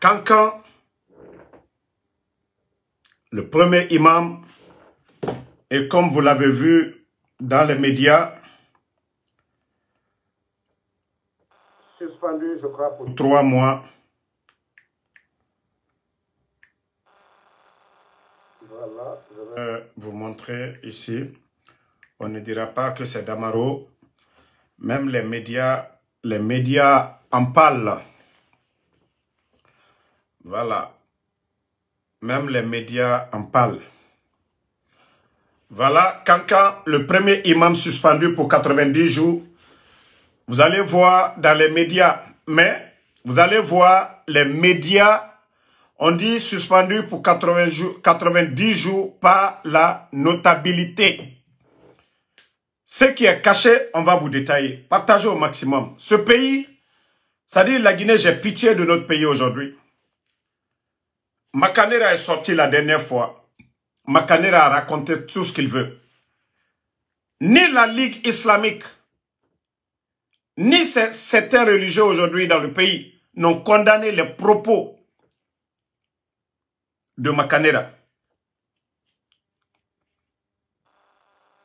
Quand, quand le premier imam, et comme vous l'avez vu dans les médias, suspendu, je crois, pour trois mois. Voilà, je vais... Euh, vous montrer ici. On ne dira pas que c'est Damaro. Même les médias, les médias en parlent. Voilà. Même les médias en parlent. Voilà, quand le premier imam suspendu pour 90 jours. Vous allez voir dans les médias, mais vous allez voir les médias, on dit suspendu pour 80 jours, 90 jours par la notabilité. Ce qui est caché, on va vous détailler. Partagez au maximum. Ce pays, c'est-à-dire la Guinée, j'ai pitié de notre pays aujourd'hui. Makanera est sorti la dernière fois. Makanera a raconté tout ce qu'il veut. Ni la Ligue islamique, ni certains religieux aujourd'hui dans le pays n'ont condamné les propos de Makanera.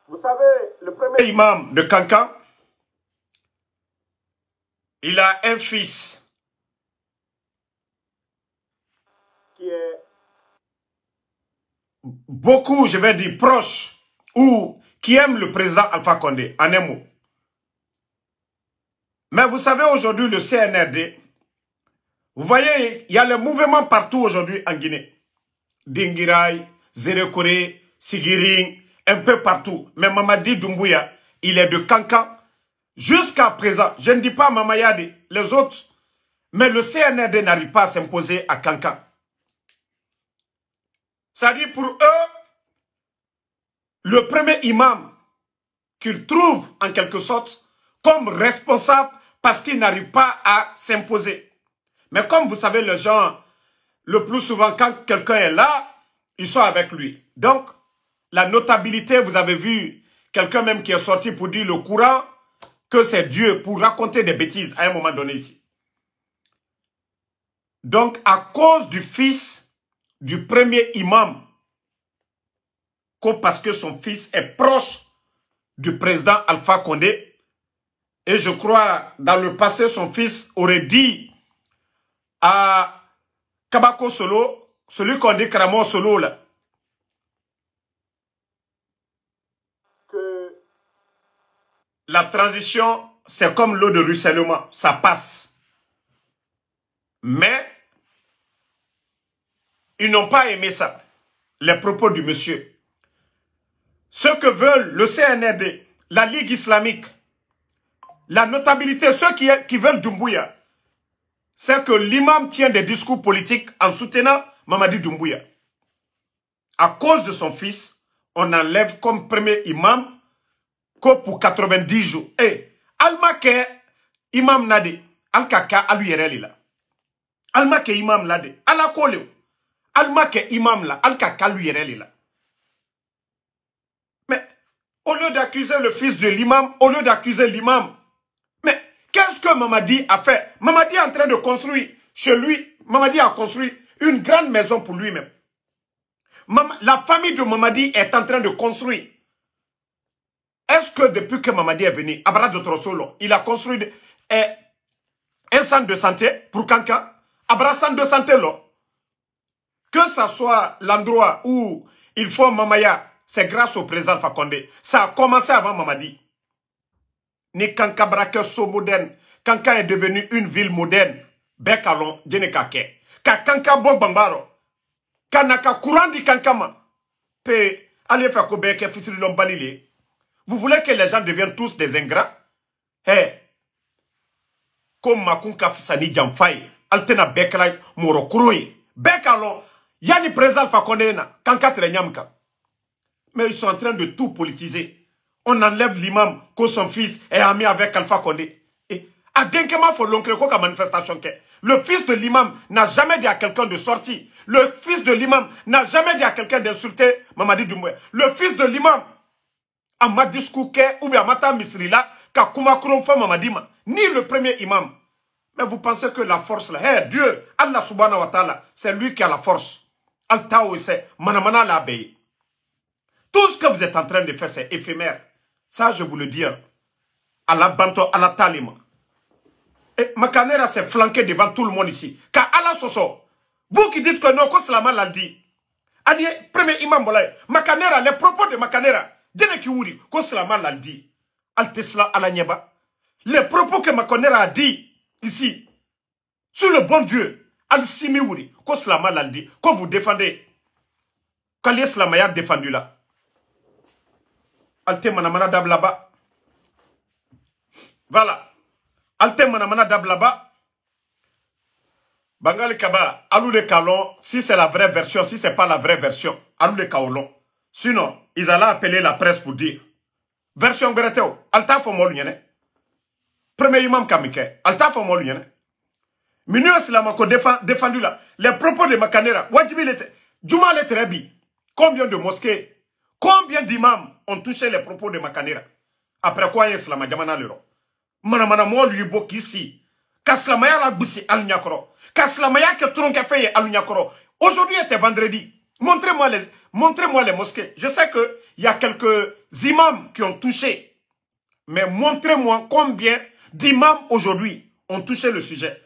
Vous savez, le premier imam de Kankan, il a un fils beaucoup, je vais dire, proches ou qui aiment le président Alpha Condé, en un mot. Mais vous savez, aujourd'hui, le CNRD, vous voyez, il y a le mouvement partout aujourd'hui en Guinée. Dingirai, Zerekore, Sigirin, un peu partout. Mais Mamadi Doumbouya, il est de Cancan. Jusqu'à présent, je ne dis pas Mamayadi, les autres, mais le CNRD n'arrive pas à s'imposer à Cancan. C'est-à-dire pour eux, le premier imam qu'ils trouvent en quelque sorte comme responsable parce qu'il n'arrive pas à s'imposer. Mais comme vous savez, les gens, le plus souvent, quand quelqu'un est là, ils sont avec lui. Donc, la notabilité, vous avez vu quelqu'un même qui est sorti pour dire le courant que c'est Dieu pour raconter des bêtises à un moment donné ici. Donc, à cause du Fils, du premier imam parce que son fils est proche du président Alpha Condé. Et je crois, dans le passé, son fils aurait dit à Kabako Solo, celui qu'on dit Kramon Solo, que la transition, c'est comme l'eau de ruissellement, ça passe. Mais ils n'ont pas aimé ça, les propos du monsieur. Ce que veulent le CNRD, la Ligue islamique, la notabilité, ceux qui, veulent Doumbouya, c'est que l'imam tient des discours politiques en soutenant Mamadi Dumbuya. À cause de son fils, on enlève comme premier imam que pour 90 jours. Et Almake imam nade, Alkaka lui Alma Almake imam nade, alakole. Alma imam là, alka ka là. mais au lieu d'accuser le fils de l'imam au lieu d'accuser l'imam mais qu'est-ce que Mamadi a fait Mamadi est en train de construire chez lui Mamadi a construit une grande maison pour lui-même la famille de Mamadi est en train de construire est-ce que depuis que Mamadi est venu, Abra de Trossolo, il a construit eh, un centre de santé pour Kanka Abra centre de santé, là, que ce soit l'endroit où il faut Mamaya, c'est grâce au président Fakonde. Ça a commencé avant Mamadi. Ni Kankabrake so moderne. Kanka est devenu une ville moderne. Bekalon, Djenekake. Ka Kanka Bambaro, Kanaka du Kankama. Pe, allez faire Beke, Fisil Lombalile. Vous voulez que les gens deviennent tous des ingrats? Hey. Comme Makunka Fisani Alterna Altena Bekala Morokuroi. Bekalon yani président Alpha Condé na kankatre nyamka mais ils sont en train de tout politiser on enlève l'imam que son fils est ami avec Alpha Condé et à Denkema Folonkre quoi manifestation le fils de l'imam n'a jamais dit à quelqu'un de sortir le fils de l'imam n'a jamais dit à quelqu'un d'insulter Mamadi Doumboué le fils de l'imam a ma discours ou bien mata Misrila ka kuma Mamadi ni le premier imam mais vous pensez que la force là, eh, Dieu, Allah subhanahu wa ta'ala, c'est lui qui a la force c'est Manamana Tout ce que vous êtes en train de faire, c'est éphémère. Ça, je vous le dis. Hein. À la Banto, à la Talima. Et Makanera s'est flanqué devant tout le monde ici. Car Allah Soso, vous qui dites que non, que l'a dit. Allez, premier imam ma Makanera, les propos de Makanera, qu'est-ce que Slama l'a dit. Altesla à Les propos que Makanera a dit ici, sur le bon Dieu, Al si wuli ko la malandi ko vous défendez k'ale ye a défendu là. Alte tɛ manamana dabilaba voilà Alte tɛ manamana bangali kaba Alou le si c'est la vraie version si c'est pas la vraie version alou le kaolon. sinon ils allaient appeler la presse pour dire version wɛrɛ Alta o hali premier imam kamike. Alta kɛ nous avons défendu là. Les propos de Makanera. Wajibi Juma Combien de mosquées Combien d'imams ont touché les propos de Makanera Après quoi, il y a Slama Jamana Lero. Manamana Mo Lubo ici. Kaslamaya la Boussi Alunyakoro. Kaslamaya que à Alunyakoro. Aujourd'hui était vendredi. Montrez-moi les, montrez les mosquées. Je sais qu'il y a quelques imams qui ont touché. Mais montrez-moi combien d'imams aujourd'hui ont touché le sujet.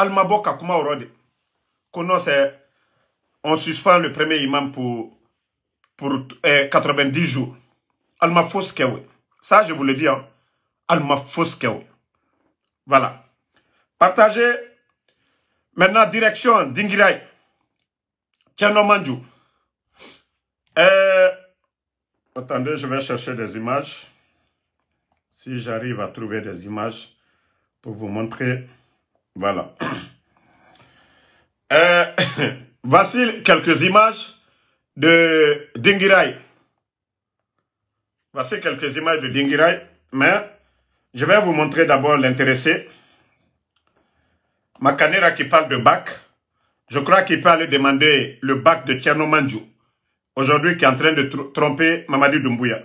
Al Boka kuma on suspend le premier imam pour pour 90 eh, jours Alma ça je vous le dis hein voilà partagez maintenant direction Dingirai Tiano Manjou eh, attendez je vais chercher des images si j'arrive à trouver des images pour vous montrer voilà. Euh, voici quelques images de Dingirai. Voici quelques images de Dingirai, mais je vais vous montrer d'abord l'intéressé. Makanera qui parle de bac. Je crois qu'il peut aller demander le bac de Manju, aujourd'hui qui est en train de tromper Mamadi Doumbouya.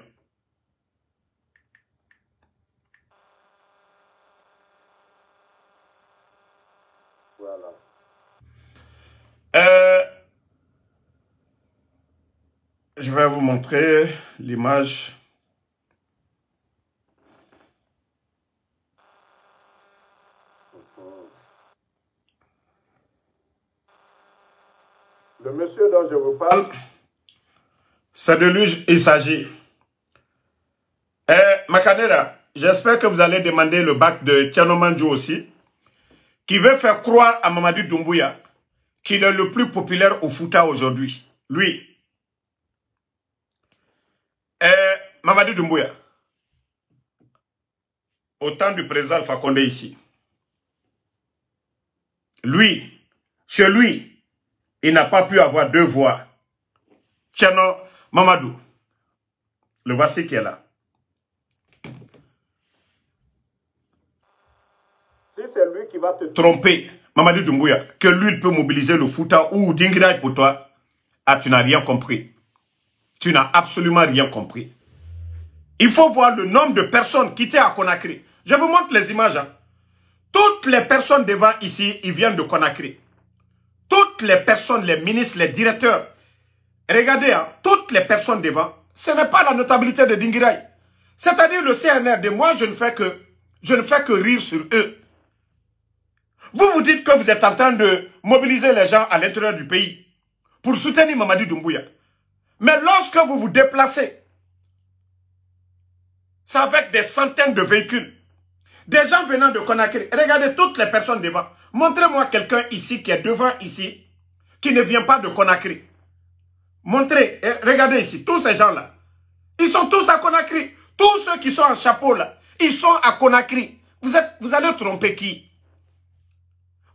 Euh, je vais vous montrer l'image. Le monsieur dont je vous parle, c'est de lui il s'agit. Eh, j'espère que vous allez demander le bac de Tianomanjo aussi, qui veut faire croire à Mamadou Doumbouya qui est le plus populaire au Fouta aujourd'hui. Lui. Eh, Mamadou Doumbouya. Au temps du président Fakonde ici. Lui, chez lui, il n'a pas pu avoir deux voix. Tcherno Mamadou. Le voici qui est là. Si c'est lui qui va te tromper Mamadou Doumbouya, que lui il peut mobiliser le Fouta ou Dingirai pour toi, ah, tu n'as rien compris. Tu n'as absolument rien compris. Il faut voir le nombre de personnes étaient à Conakry. Je vous montre les images. Hein. Toutes les personnes devant ici, ils viennent de Conakry. Toutes les personnes, les ministres, les directeurs. Regardez, hein, toutes les personnes devant, ce n'est pas la notabilité de Dingirai. C'est-à-dire le CNR de moi, je ne fais que, je ne fais que rire sur eux. Vous vous dites que vous êtes en train de mobiliser les gens à l'intérieur du pays pour soutenir Mamadi Doumbouya. Mais lorsque vous vous déplacez, c'est avec des centaines de véhicules. Des gens venant de Conakry. Regardez toutes les personnes devant. Montrez-moi quelqu'un ici qui est devant ici, qui ne vient pas de Conakry. Montrez, eh, regardez ici, tous ces gens-là. Ils sont tous à Conakry. Tous ceux qui sont en chapeau là, ils sont à Conakry. Vous, êtes, vous allez tromper qui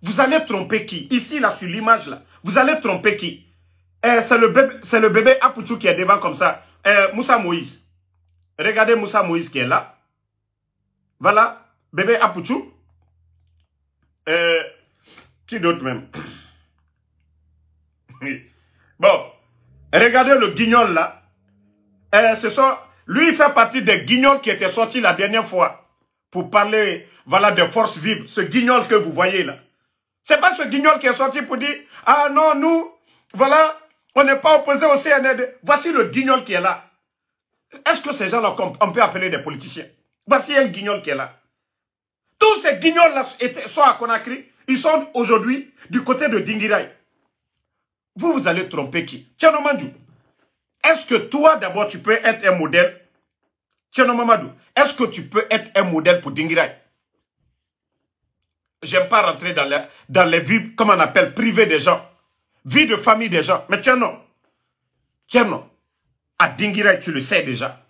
vous allez tromper qui Ici, là, sur l'image, là. Vous allez tromper qui eh, C'est le bébé, c'est le bébé Apuchou qui est devant comme ça. Eh, Moussa Moïse. Regardez Moussa Moïse qui est là. Voilà, bébé Apuchou. Eh, qui d'autre même Bon, regardez le guignol là. ce lui, il fait partie des guignols qui étaient sortis la dernière fois pour parler, voilà, des forces vives. Ce guignol que vous voyez là. C'est pas ce guignol qui est sorti pour dire « Ah non, nous, voilà, on n'est pas opposé au CNRD. Voici le guignol qui est là. Est-ce que ces gens-là, on peut appeler des politiciens Voici un guignol qui est là. Tous ces guignols-là sont à Conakry. Ils sont aujourd'hui du côté de Dingirai. Vous, vous allez tromper qui Tiano est-ce que toi, d'abord, tu peux être un modèle Tiano est-ce que tu peux être un modèle pour Dingirai J'aime pas rentrer dans les, dans les vies, comme on appelle, privées des gens. Vie de famille des gens. Mais tiens non. Tiens non. À Dingira, tu le sais déjà.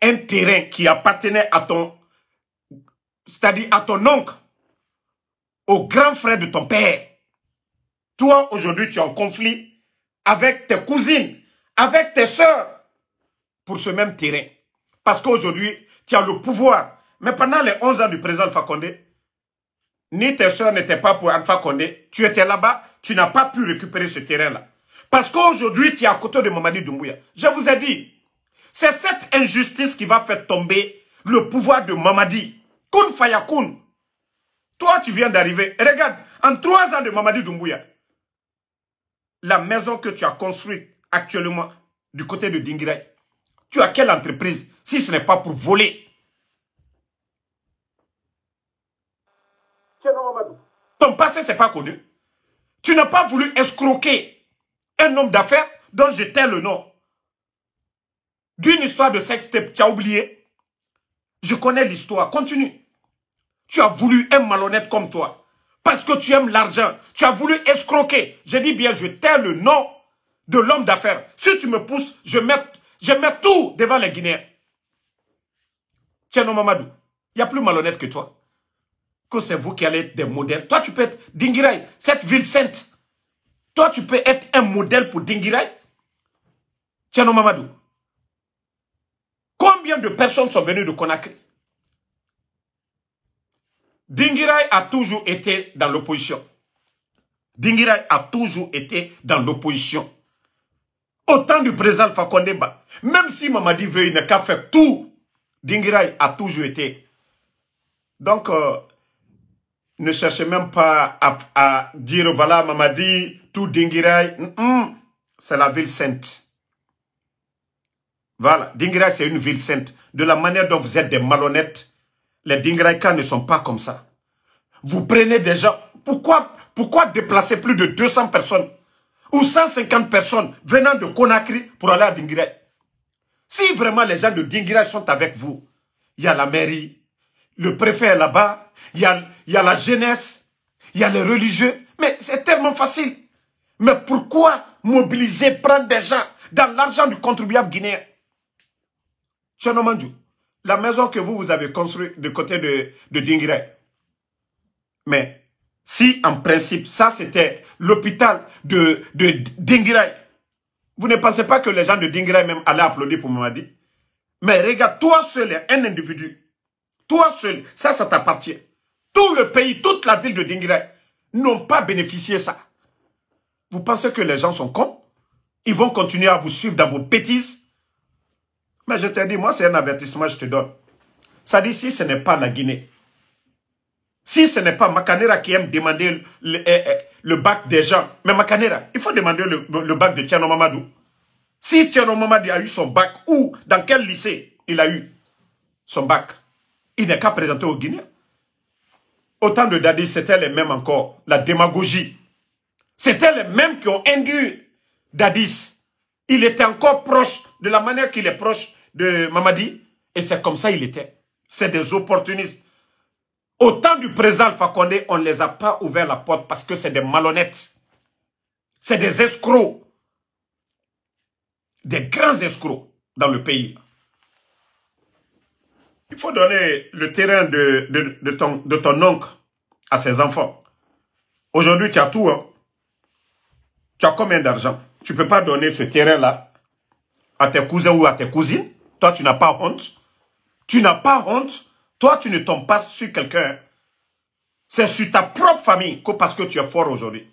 Un terrain qui appartenait à ton, c'est-à-dire à ton oncle, au grand frère de ton père. Toi, aujourd'hui, tu es en conflit avec tes cousines, avec tes soeurs. pour ce même terrain. Parce qu'aujourd'hui, tu as le pouvoir mais pendant les 11 ans du président Alpha Condé, ni tes soeurs n'étaient pas pour Alpha Condé. Tu étais là-bas, tu n'as pas pu récupérer ce terrain-là. Parce qu'aujourd'hui, tu es à côté de Mamadi Doumbouya. Je vous ai dit, c'est cette injustice qui va faire tomber le pouvoir de Mamadi. Koun Fayakoun. Toi, tu viens d'arriver. Regarde, en trois ans de Mamadi Doumbouya, la maison que tu as construite actuellement du côté de Dingray tu as quelle entreprise si ce n'est pas pour voler Ton passé, c'est pas connu. Tu n'as pas voulu escroquer un homme d'affaires dont je tais le nom. D'une histoire de sexe, tu as oublié. Je connais l'histoire. Continue. Tu as voulu un malhonnête comme toi. Parce que tu aimes l'argent. Tu as voulu escroquer. Je dis bien, je tais le nom de l'homme d'affaires. Si tu me pousses, je mets, je mets tout devant les Guinéens. Tiens, non, Mamadou, il n'y a plus malhonnête que toi c'est vous qui allez être des modèles. Toi, tu peux être Dingirai, cette ville sainte. Toi, tu peux être un modèle pour Dingirai. Tiens, Mamadou. Combien de personnes sont venues de Conakry Dingirai a toujours été dans l'opposition. Dingirai a toujours été dans l'opposition. Au temps du président Fakondeba, même si Mamadi veut, il n'a qu'à faire tout. Dingirai a toujours été. Donc, euh, ne cherchez même pas à, dire, voilà, Mamadi, tout Dingirai. c'est la ville sainte. Voilà, Dingirai, c'est une ville sainte. De la manière dont vous êtes des malhonnêtes, les Dingraïkas ne sont pas comme ça. Vous prenez des gens. Pourquoi, pourquoi déplacer plus de 200 personnes ou 150 personnes venant de Conakry pour aller à Dingirai Si vraiment les gens de Dingirai sont avec vous, il y a la mairie, le préfet là-bas, il y a, la jeunesse, il y a les religieux. Mais c'est tellement facile. Mais pourquoi mobiliser, prendre des gens dans l'argent du contribuable guinéen Chenomandjou, la maison que vous, vous avez construite de côté de, de Mais si en principe, ça c'était l'hôpital de, de vous ne pensez pas que les gens de Dingré même allaient applaudir pour Mamadi Mais regarde, toi seul, un individu, toi seul, ça, ça t'appartient. Tout le pays, toute la ville de Dingira n'ont pas bénéficié ça. Vous pensez que les gens sont cons Ils vont continuer à vous suivre dans vos bêtises Mais je te dis, moi, c'est un avertissement que je te donne. Ça dit, si ce n'est pas la Guinée, si ce n'est pas Macanera qui aime demander eh, eh, le, bac des gens, mais Makanera, il faut demander le, bac de Tiano Mamadou. Si Tiano Mamadou a eu son bac, où, dans quel lycée il a eu son bac il n'est qu'à présenter au Guinée. Autant de dadis, c'était les mêmes encore. La démagogie. C'était les mêmes qui ont induit Dadis. Il était encore proche de la manière qu'il est proche de Mamadi. Et c'est comme ça il était. C'est des opportunistes. Au temps du président Fakonde, on ne les a pas ouvert la porte parce que c'est des malhonnêtes. C'est des escrocs. Des grands escrocs dans le pays. Il faut donner le terrain de, de, ton, oncle à ses enfants. Aujourd'hui, tu as tout. Hein. Tu as combien d'argent Tu ne peux pas donner ce terrain-là à tes cousins ou à tes cousines. Toi, tu n'as pas honte. Tu n'as pas honte. Toi, tu ne tombes pas sur quelqu'un. C'est sur ta propre famille que parce que tu es fort aujourd'hui.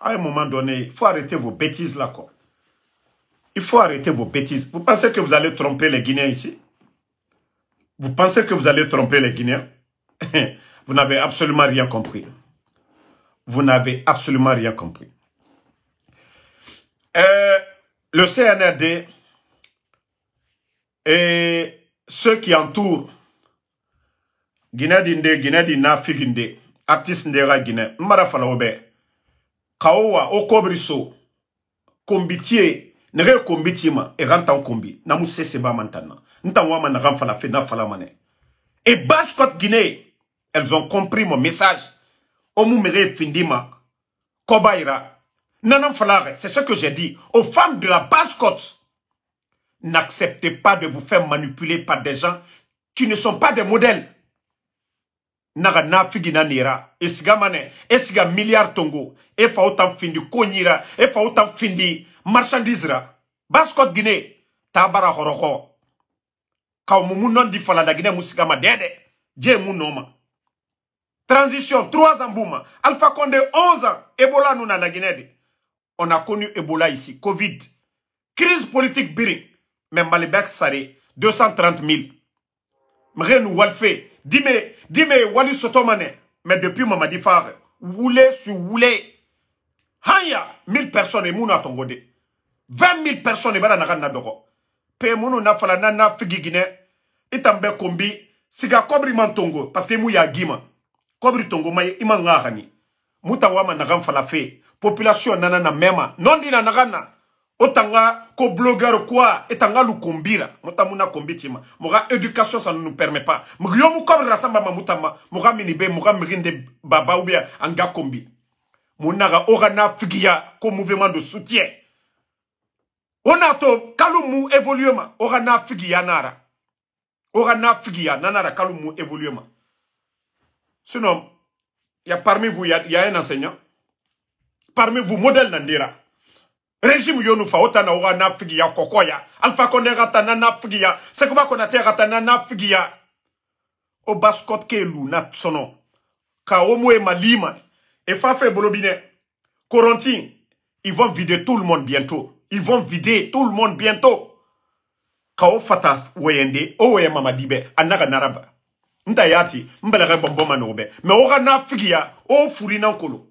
À un moment donné, il faut arrêter vos bêtises là, quoi. Il faut arrêter vos bêtises. Vous pensez que vous allez tromper les Guinéens ici vous pensez que vous allez tromper les Guinéens Vous n'avez absolument rien compris. Vous n'avez absolument rien compris. Euh, le CNRD et ceux qui entourent Guinée dinde, Guinée dina, figinde, artiste ndera Guinée, mara falaobe, kaowa, okobriso, kombitier, nere kombitima, et Rantan kombi, Namou Seba Seba mantana. Nta wama nagam fala la na fala mané. Et Bascot Guinée, elles ont compris mon message. Omu mere findima. Kobaira. Nanam falare, c'est ce que j'ai dit. Aux femmes de la Bascote, n'acceptez pas de vous faire manipuler par des gens qui ne sont pas des modèles. naga n'a figina nira e siga Milliard tongo Et faut findi ko Et faut findi marchandise ra bascot guinée tabara kawmu mu non di fala dagine mu sigama dede je mu noma transition 3 ans bouma alpha condé 11 ans ebola nous na guinée on a connu ebola ici covid crise politique biri mais malibek sari 230 000 mren walfe dime dime wali sotomane mais depuis mamadi far woulé sur woulé hanya 1000 personnes et mouna tongode 20 000 personnes et bana na dogo pe munu nafala na na figigine itambe kombi siga kobri mantongo paske mu ya gima kobri tongo maye ima hani muta wama fala fe population nana na mema nondi na nagana otanga ko blogueur quoi etanga lukumbira muta muna kombi tima moga education ça ne nous permet pas muyo mu kobri rasamba mutama moga be, moga mirinde baba ubia anga kombi munaga orana figia ko mouvement de soutien on a to kalo évoluement, évolue ma o nara. n'a figiya nara. sinon y a parmi vous il y, a un enseignant parmi vous modèle nandira régime yonufa, otana o kokoya Alfa condé ta n'a figia. sekouba konate n'a o baskot e malima e fa bolobine corentin ils vont vider tout le monde bientôt ils vont vider tout le monde bientôt. Kao fata weyende, o weye mama dibe, anaga naraba. Nta yati, mbelere bonbon manobe. Mais ora na figia, o kolo.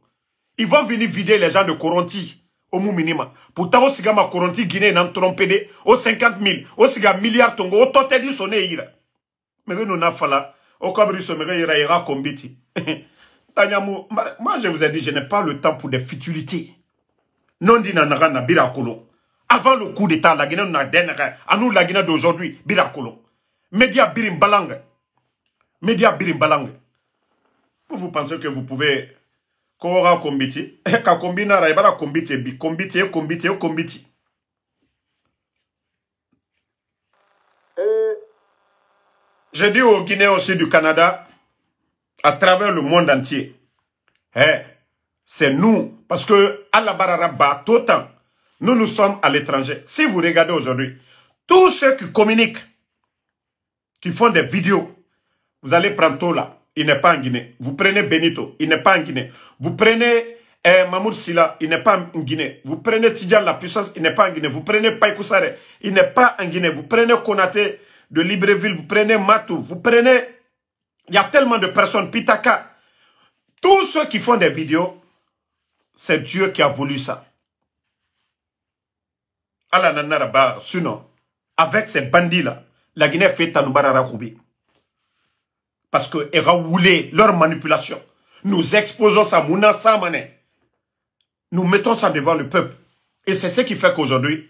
Ils vont venir vider les gens de Coronti au minima. Pourtant, au sigama Coronti Guinée n'a trompé de, au 50 000, au sigama milliard tongo, au toté du sonne ira. Mais nous n'a fala, au cabri sommeil ira ira kombiti. Tanyamu, moi je vous ai dit, je n'ai pas le temps pour des futilités. Avant le coup d'État, la Guinée n'a d'Enaga. À nous, la Guinée d'aujourd'hui, Birakolo. Média Birimbalang. Média Birimbalang. Vous pensez que vous pouvez. Kora Kombina eh, Bi Je dis aux Guinéens aussi du Canada, à travers le monde entier, hein c'est nous. Parce que Allah Bararaba, tout le temps, nous nous sommes à l'étranger. Si vous regardez aujourd'hui, tous ceux qui communiquent, qui font des vidéos, vous allez prendre Tola, il n'est pas en Guinée. Vous prenez Benito, il n'est pas en Guinée. Vous prenez eh, Mamour Sila, il n'est pas en Guinée. Vous prenez Tidjan La Puissance, il n'est pas en Guinée. Vous prenez Paikoussare, il n'est pas en Guinée. Vous prenez Konate de Libreville, vous prenez Matou, vous prenez... Il y a tellement de personnes, Pitaka. Tous ceux qui font des vidéos, c'est Dieu qui a voulu ça. Allah sinon, avec ces bandits-là, la Guinée fait à Tanoubara Parce que voulu leur manipulation. Nous exposons ça, Mouna Nous mettons ça devant le peuple. Et c'est ce qui fait qu'aujourd'hui,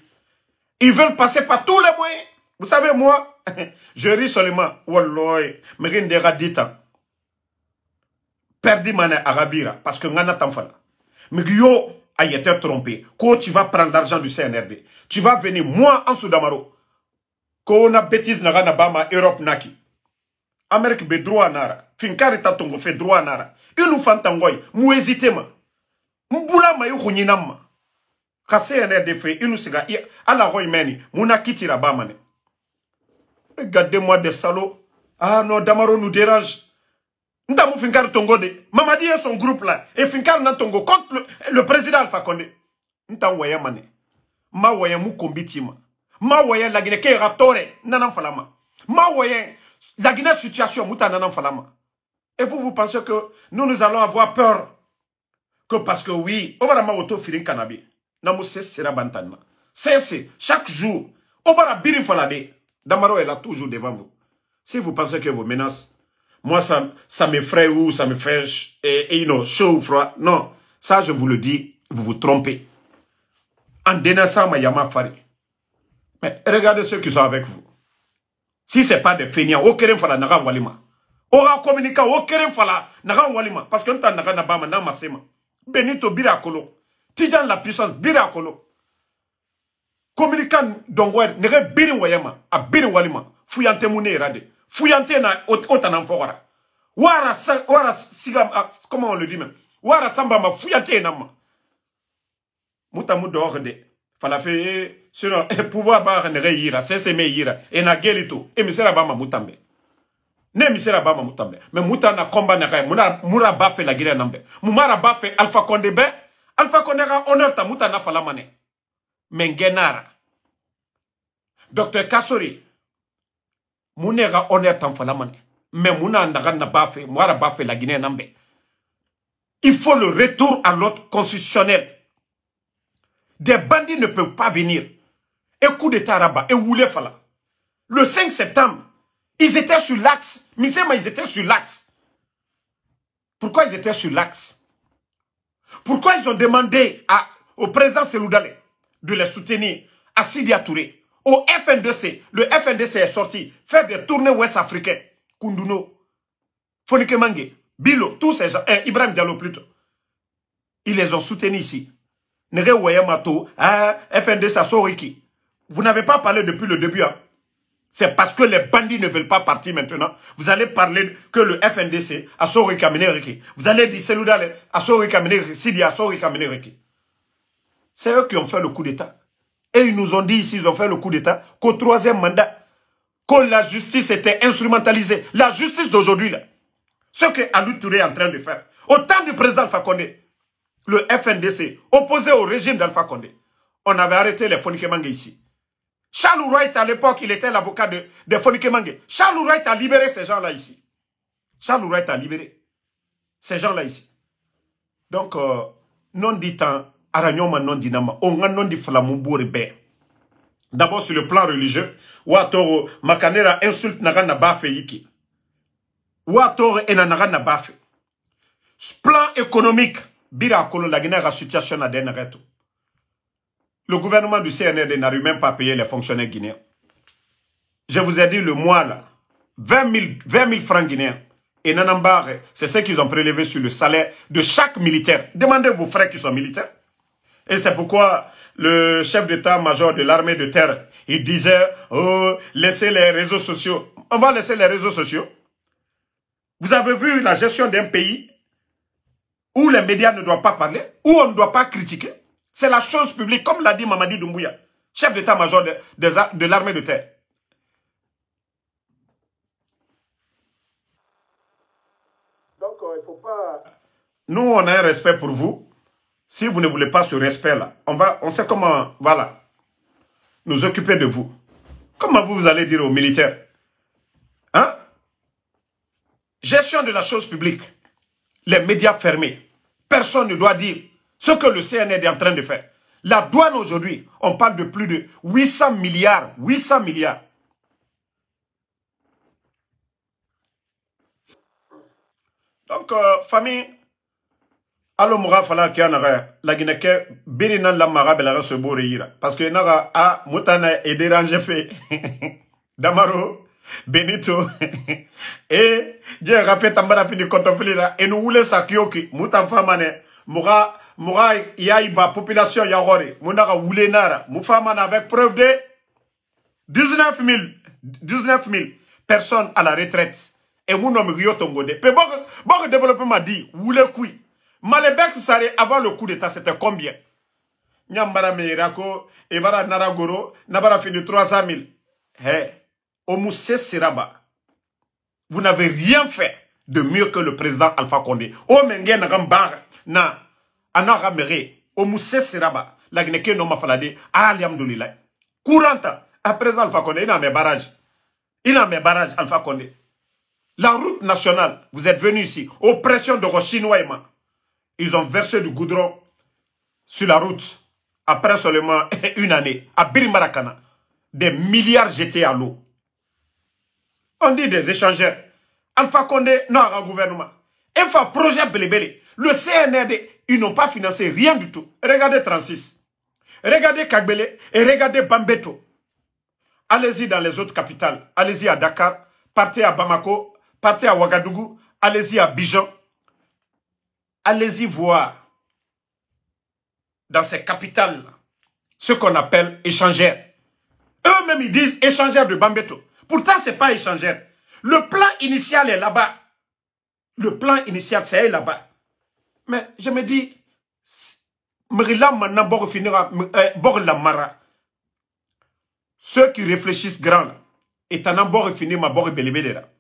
ils veulent passer par tous les moyens. Vous savez, moi, je ris seulement. Wallah, mais de radita. Perdi mané Rabira, parce que ngana tamfala. Miguyo a été trompé. Quand tu vas prendre l'argent du CNRD, tu vas venir, moi, en Soudamaro. Quand on a bêtise, naga bama, Europe naki. Amérique be droit nara. Finkari ta tongo fe droit nara. Inu fantangoy, mou hésité ma. Mboula ma yu kouninam Ka CNRD fe, inu siga, ala roy meni, mouna kitira bama ne. Regardez-moi des salauds. Ah non, Damaro nous dérange. Ndamu Finkar Tongo Mamadi et son groupe là. Et Finkar Tongo contre le, le président Alpha Condé. Nta waya mane. Ma waya mu kombitima. Ma waya la Guinée est ratore. Nanan falama. Ma waya la Guinée situation muta nanan falama. Et vous, vous pensez que nous, nous allons avoir peur que parce que oui, on va auto firin cannabis. Namu c'est sera bantana. C'est chaque jour. Obara birin Damaro est là toujours devant vous. Si vous pensez que vos menaces moi, ça, ça m'effraie ou ça me fait et, et non, chaud ou froid. Non, ça, je vous le dis, vous vous trompez. En dénonçant yama, Fari. Mais regardez ceux qui sont avec vous. Si ce n'est pas des fainéants, aucun fala naga walima. Aura communiqué, aucun fala naga walima. Parce que nous avons naga nabama sema Benito birakolo. Tijan la puissance birakolo. Communicant d'ongwer, nere birin wayama, a birin walima. Fuyante mune rade fouillanté na otana fora wara wara siga ah, comment on le dit même wara samba ma fouillanté ma muta mu de fala fe eh, sur le eh, pouvoir ba ne yira c'est me Et na Et eh, misera ba ma mutambe ne misera ba ma mutambe Mais muta na komba na kay mura mura la guerre nambe mumara ba alpha Kondebe. alpha kondebe ga honor ta muta na fala mengenara docteur kasori il faut le retour à l'ordre constitutionnel des bandits ne peuvent pas venir et coup d'état et Fala le 5 septembre ils étaient sur l'axe ils étaient sur l'axe pourquoi ils étaient sur l'axe pourquoi ils ont demandé au président Seloudale de les soutenir à Sidi Atouré au FNDC. Le FNDC est sorti faire des tournées ouest-africaines. Kunduno, Fonike Mange, Bilo, tous ces gens, eh, Ibrahim Diallo plutôt. Ils les ont soutenus ici. Nere Wayamato, hein, FNDC Soriki. Vous n'avez pas parlé depuis le début. Hein. C'est parce que les bandits ne veulent pas partir maintenant. Vous allez parler que le FNDC, Asori Kamineriki. Vous allez dire Seloudale, Asori Kamineriki, Sidi C'est eux qui ont fait le coup d'État et ils nous ont dit ici, ils ont fait le coup d'État, qu'au troisième mandat, que la justice était instrumentalisée. La justice d'aujourd'hui, là, ce que Alou Touré est en train de faire. Au temps du président Alpha Condé, le FNDC, opposé au régime d'Alpha Condé, on avait arrêté les Fonikémangue ici. Charles Wright, à l'époque, il était l'avocat de, de Charles Wright a libéré ces gens-là ici. Charles Wright a libéré ces gens-là ici. Donc, euh, non dit en aranyoma ma Dinama, on non di d'abord sur le plan religieux wa tɔgɔ makanera insulte naga na b'a ena na b'a plan économique bira kolo situation à dɛ le gouvernement du CNRD n'a même pas payé les fonctionnaires guinéens je vous ai dit le mois là 20 000, francs guinéens et Nanambar, c'est ce qu'ils ont prélevé sur le salaire de chaque militaire. Demandez vos frères qui sont militaires. Et c'est pourquoi le chef d'état-major de l'armée de terre, il disait, oh, laissez les réseaux sociaux. On va laisser les réseaux sociaux. Vous avez vu la gestion d'un pays où les médias ne doivent pas parler, où on ne doit pas critiquer. C'est la chose publique, comme l'a dit Mamadi Doumbouya, chef d'état-major de, l'armée de terre. Donc, euh, il faut pas... Nous, on a un respect pour vous. Si vous ne voulez pas ce respect-là, on, va, on sait comment, voilà, nous occuper de vous. Comment vous, allez dire aux militaires Hein Gestion de la chose publique. Les médias fermés. Personne ne doit dire ce que le CNR est en train de faire. La douane aujourd'hui, on parle de plus de 800 milliards. 800 milliards. Donc, euh, famille, alo muga fala ki anaga La gineque, biri nan la maga belaga so bore yira parce que naga a mutana e déranger fe damaro benito e je rape tambara pini nous enu wule sakioki mutan famane muga muga yai ba population ya gore munaga wule nara mu famane avec preuve de 19 000 19 000 personnes à la retraite et mon nom riyo tongode pe boko boko développement dit, wule kui Malbec Saré, avant le coup d'État, c'était combien Nyambara Meirako, Ebara Naragoro, Nabara fini 300 000. Hé, Omoussé Siraba, vous n'avez rien fait de mieux que le président Alpha Condé. Omenge Nagambar, na, Anaramere, Omoussé Siraba, la Gneke no Mafalade, Aliamdoulila. Courant après Alpha Condé, il a mes barrages. Il a mes barrages, Alpha Condé. La route nationale, vous êtes venu ici, oppression de Rochinois ils ont versé du goudron sur la route après seulement une année à Birimarakana. Des milliards jetés à l'eau. On dit des échangeurs. Alpha Condé, non, un gouvernement. Enfin projet Belebele. Le CNRD, ils n'ont pas financé rien du tout. Regardez 36. Regardez Kagbele et regardez Bambeto. Allez-y dans les autres capitales. Allez-y à Dakar. Partez à Bamako. Partez à Ouagadougou. Allez-y à Bijan allez-y voir dans ces capitales ce qu'on appelle échanger. Eux-mêmes, ils disent échanger de Bambeto. Pourtant, ce n'est pas échangère. Le plan initial est là-bas. Le plan initial, c'est là-bas. Mais je me dis, euh, ceux qui réfléchissent grand, et Tanambor finira ma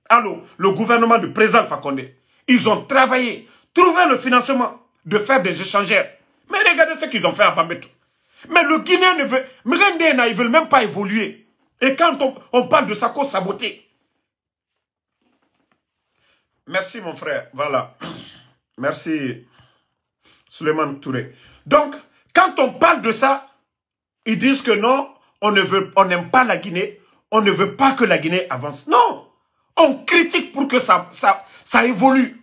Alors, le gouvernement du président Fakonde, ils ont travaillé Trouver le financement de faire des échangères. Mais regardez ce qu'ils ont fait à Bambeto. Mais le Guinéen ne veut... ils veulent même pas évoluer. Et quand on, parle de Sako saboter. Merci mon frère, voilà. Merci Suleiman Touré. Donc, quand on parle de ça, ils disent que non, on on n'aime pas la Guinée, on ne veut pas que la Guinée avance. Non, on critique pour que ça, ça, ça évolue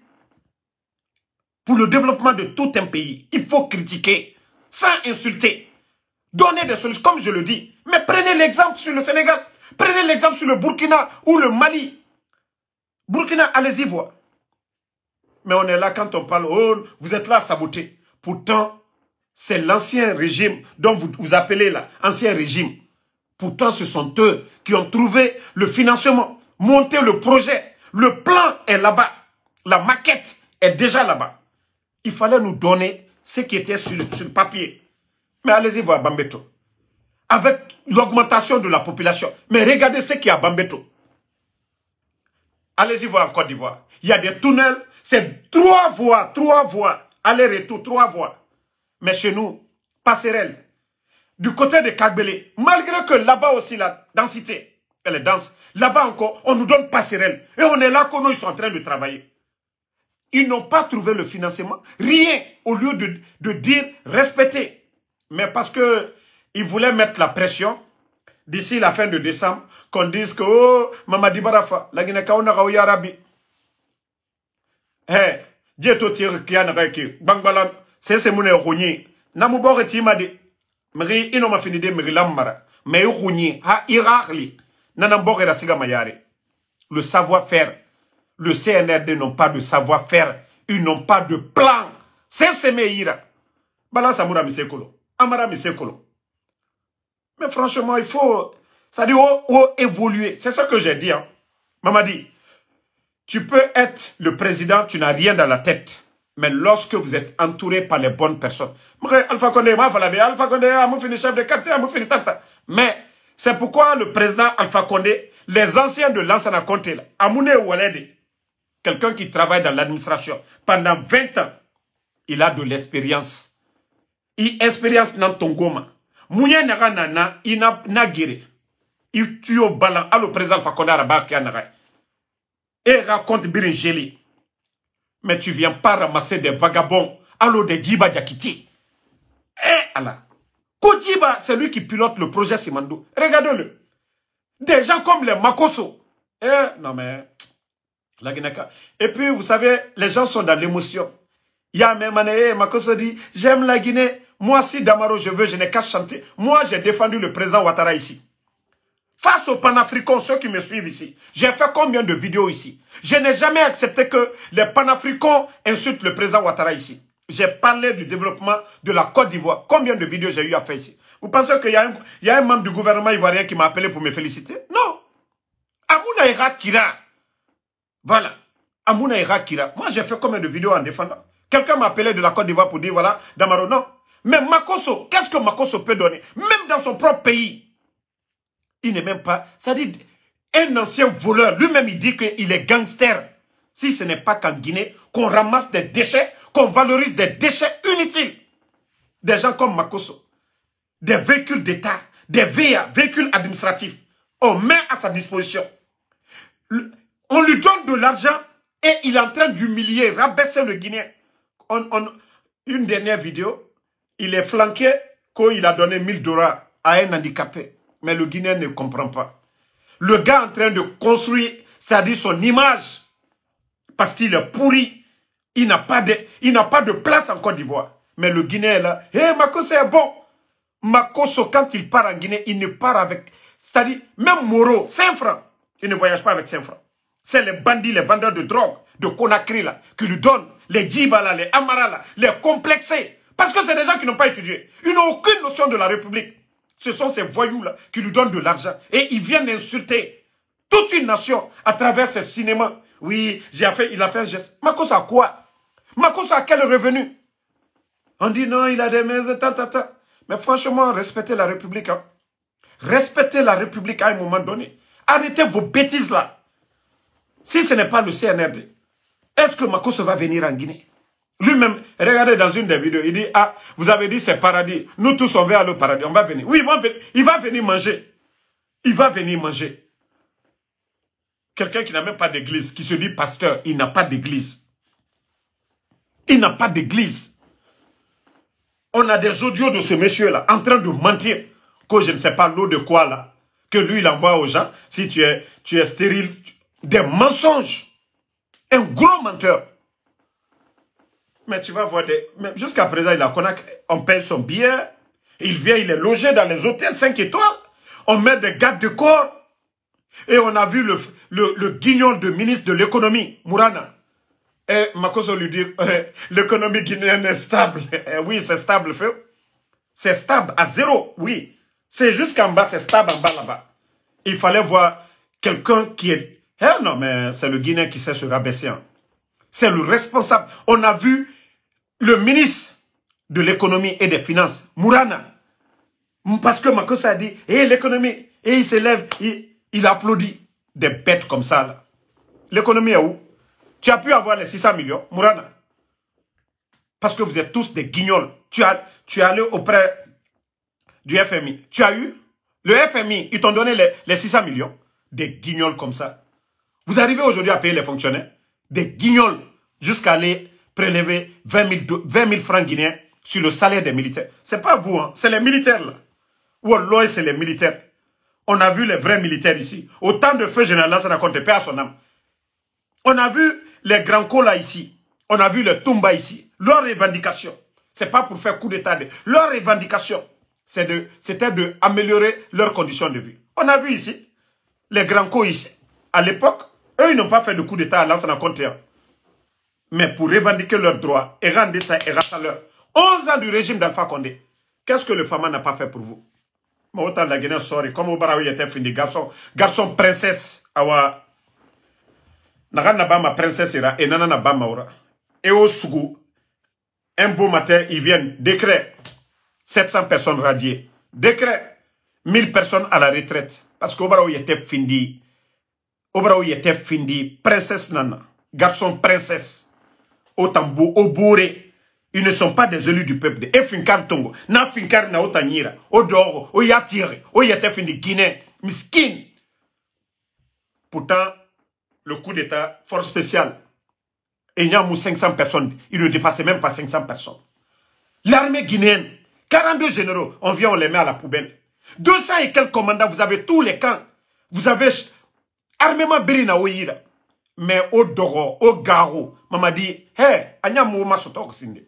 pour le développement de tout un pays, il faut critiquer sans insulter. Donner des solutions, comme je le dis. Mais prenez l'exemple sur le Sénégal. Prenez l'exemple sur le Burkina ou le Mali. Burkina, allez-y voir. Mais on est là quand on parle, oh, vous êtes là à saboter. Pourtant, c'est l'ancien régime dont vous, vous appelez là, ancien régime. Pourtant, ce sont eux qui ont trouvé le financement, monté le projet. Le plan est là-bas. La maquette est déjà là-bas il fallait nous donner ce qui était sur, sur le papier. Mais allez-y voir Bambeto. Avec l'augmentation de la population. Mais regardez ce qu'il y a à Bambeto. Allez-y voir en Côte d'Ivoire. Il y a des tunnels. C'est trois voies, trois voies. Aller-retour, trois voies. Mais chez nous, passerelle. Du côté de Kagbele, malgré que là-bas aussi, la densité, elle est dense. Là-bas encore, on nous donne passerelle. Et on est là, que nous, ils sont en train de travailler. Ils n'ont pas trouvé le financement. Rien au lieu de, de dire respecter. Mais parce que ils voulaient mettre la pression d'ici la fin de décembre qu'on dise que oh Mamadi Barafa la Guinée Kaouna. ka Arabi. Hey, Dieu to tire qui en reki. Bangbala c'est c'est mon rogné. Namu bore timade. Mri n'ont ma fini de me lambara. Mais rogné ha irakli, Nanam bore la siga mayare. Le savoir-faire le CNRD n'ont pas de savoir-faire, ils n'ont pas de plan. C'est Semeira. Bala Samoura Misekolo. Amara Misekolo. Mais franchement, il faut, ça dit, évoluer. C'est ce que j'ai dit. Hein. Maman dit, tu peux être le président, tu n'as rien dans la tête. Mais lorsque vous êtes entouré par les bonnes personnes, Alpha Condé, Alpha Condé, chef de quartier, Mais c'est pourquoi le président Alpha Condé, les anciens de l'ancien Conté, Amoune Waledi, Quelqu'un qui travaille dans l'administration pendant 20 ans, il a de l'expérience. Il expérience dans ton goma. Mouya il n'a guéri. Il tue au balan, à le président Fakonda Rabaki Et raconte Biringeli. Mais tu viens pas ramasser des vagabonds, allo des Djiba Djakiti. Eh Allah. c'est lui qui pilote le projet Simandou. Regardez-le. Des gens comme les Makoso. Eh, non mais, la Et puis, vous savez, les gens sont dans l'émotion. Il y a même année, eh, Makoso dit, j'aime la Guinée. Moi, si Damaro je veux, je n'ai qu'à chanter. Moi, j'ai défendu le président Ouattara ici. Face aux panafricains, ceux qui me suivent ici, j'ai fait combien de vidéos ici Je n'ai jamais accepté que les panafricains insultent le président Ouattara ici. J'ai parlé du développement de la Côte d'Ivoire. Combien de vidéos j'ai eu à faire ici Vous pensez qu'il y, a un membre du gouvernement ivoirien qui m'a appelé pour me féliciter Non Amouna Kira, voilà. Amouna Kira. Moi, j'ai fait combien de vidéos en défendant Quelqu'un m'a appelé de la Côte d'Ivoire pour dire, voilà, Damaro, non. Mais Makoso, qu'est-ce que Makoso peut donner Même dans son propre pays, il n'est même pas... Ça dit, un ancien voleur, lui-même, il dit qu'il est gangster. Si ce n'est pas qu'en Guinée, qu'on ramasse des déchets, qu'on valorise des déchets inutiles. Des gens comme Makoso, des véhicules d'État, des VA, véhicules administratifs, on met à sa disposition. On lui donne de l'argent et il est en train d'humilier, rabaisser le Guinéen. une dernière vidéo, il est flanqué quand il a donné 1000 dollars à un handicapé. Mais le Guinéen ne comprend pas. Le gars est en train de construire, c'est-à-dire son image, parce qu'il est pourri. Il n'a pas de, pas de place en Côte d'Ivoire. Mais le Guinéen est là. Hé, eh, hey, Makoso c'est bon. Makoso, quand il part en Guinée, il ne part avec, c'est-à-dire, même Moro, 5 francs. Il ne voyage pas avec 5 francs. C'est les bandits, les vendeurs de drogue de Conakry là, qui lui donnent les Djiba les Amara là, les complexés. Parce que c'est des gens qui n'ont pas étudié. Ils n'ont aucune notion de la République. Ce sont ces voyous là qui lui donnent de l'argent. Et ils viennent insulter toute une nation à travers ce cinéma. Oui, j'ai fait, il a fait un geste. Ma cause à quoi Ma cause à quel revenu On dit non, il a des maisons, Mais franchement, respectez la République. Hein. Respectez la République à un moment donné. Arrêtez vos bêtises là. Si ce n'est pas le CNRD, est-ce que Makoso va venir en Guinée Lui-même, regardez dans une des vidéos, il dit, ah, vous avez dit c'est paradis, nous tous on va aller au paradis, on va venir. Oui, il va venir manger. Il va venir manger. Quelqu'un qui n'a même pas d'église, qui se dit pasteur, il n'a pas d'église. Il n'a pas d'église. On a des audios de ce monsieur-là en train de mentir que je ne sais pas l'eau de quoi là, que lui il envoie aux gens. Si tu es, tu es stérile, des mensonges, un gros menteur. Mais tu vas voir des... Jusqu'à présent, il a connu on paye son billet, il vient, il est logé dans les hôtels 5 étoiles, on met des gardes de corps, et on a vu le, le, le guignol de ministre de l'économie, Mourana. Et Makoso lui dit, eh, l'économie guinéenne est stable. Eh oui, c'est stable, feu. C'est stable à zéro, oui. C'est jusqu'en bas, c'est stable en bas là-bas. Il fallait voir quelqu'un qui est eh non, mais c'est le Guinéen qui sait se rabaisser. Hein. C'est le responsable. On a vu le ministre de l'économie et des finances, Mourana. Parce que Makosa a dit, hé eh, l'économie, et eh, il s'élève, il, applaudit des bêtes comme ça. L'économie est où Tu as pu avoir les 600 millions, Mourana. Parce que vous êtes tous des guignols. Tu, as, tu es allé auprès du FMI. Tu as eu Le FMI, ils t'ont donné les 600 millions. Des guignols comme ça. Vous arrivez aujourd'hui à payer les fonctionnaires, des guignols, jusqu'à aller prélever 20 000, francs guinéens sur le salaire des militaires. C'est pas vous, hein. c'est les militaires Ou alors c'est les militaires. On a vu les vrais militaires ici. Autant de feu général, ça raconte paix à son âme. On a vu les grands colas là ici. On a vu les tomba ici. Leur revendication, c'est pas pour faire coup d'état. De... Leur revendication, c'était d'améliorer leurs conditions de vie. On a vu ici, les grands colas ici. À l'époque, eux, ils n'ont pas fait de coup d'État à l'ancien compteur. Hein. Mais pour revendiquer leurs droits et rendre ça et leur 11 ans du régime d'Alpha kondé qu'est-ce que le FAMA n'a pas fait pour vous Mais autant la Guinée sorry, comme Obaraoui était fini, garçon, garçon princesse, awa. Nagana Bama princesse ira et Nana Bama aura. Et au Sougou, un beau matin, ils viennent, décret, 700 personnes radiées, décret, 1000 personnes à la retraite. Parce il était fini obraw yete findi princesse nana garçon princesse otambu bourré. ils ne sont pas des élus du peuple de efinkar tongo na finkar na otanyira odoro oyatire oyete findi guinée miskin pourtant le coup d'état force spéciale et 500 personnes il ne dépassait même pas 500 personnes l'armée guinéenne 42 généraux on vient on les met à la poubelle 200 et quel commandants vous avez tous les camps vous avez armement birina oyira mais au me au garo mama dit mamadi he anya soto ko sinde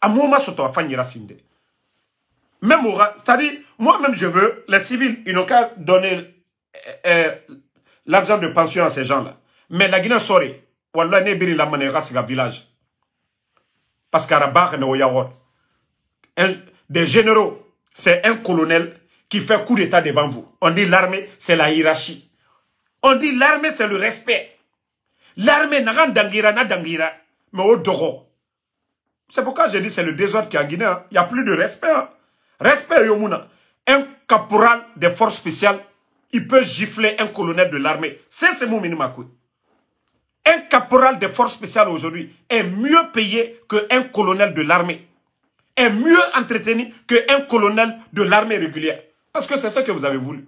amu masoto soto afanyira sinde même c'est-à-dire moi-même je veux les civils ils n'ont qu'à donner eh, eh, l'argent de pension à ces gens-là mais la Guinée sorry wallahi ne biri la manera siga village parce qu'Arabakh ne oyawor des généraux c'est un colonel qui fait coup d'état devant vous on dit l'armée c'est la hiérarchie on dit l'armée, c'est le respect. L'armée n'a dangira, n'a dangira. Mais au Doro. C'est pourquoi je dis c'est le désordre qui est en Guinée. Hein. Il n'y a plus de respect. Hein. Respect, Yomuna. Un caporal des forces spéciales, il peut gifler un colonel de l'armée. C'est ce mot minimakoui. Un caporal des forces spéciales aujourd'hui est mieux payé qu'un colonel de l'armée. Est mieux entretenu qu'un colonel de l'armée régulière. Parce que c'est ce que vous avez voulu.